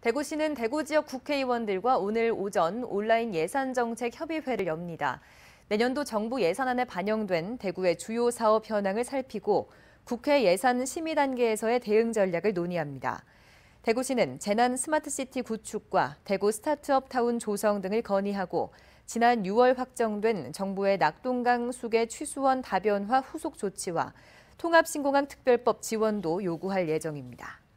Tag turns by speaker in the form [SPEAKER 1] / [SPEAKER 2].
[SPEAKER 1] 대구시는 대구 지역 국회의원들과 오늘 오전 온라인 예산정책협의회를 엽니다. 내년도 정부 예산안에 반영된 대구의 주요 사업 현황을 살피고 국회 예산 심의 단계에서의 대응 전략을 논의합니다. 대구시는 재난 스마트시티 구축과 대구 스타트업 타운 조성 등을 건의하고 지난 6월 확정된 정부의 낙동강 수계 취수원 다변화 후속 조치와 통합신공항 특별법 지원도 요구할 예정입니다.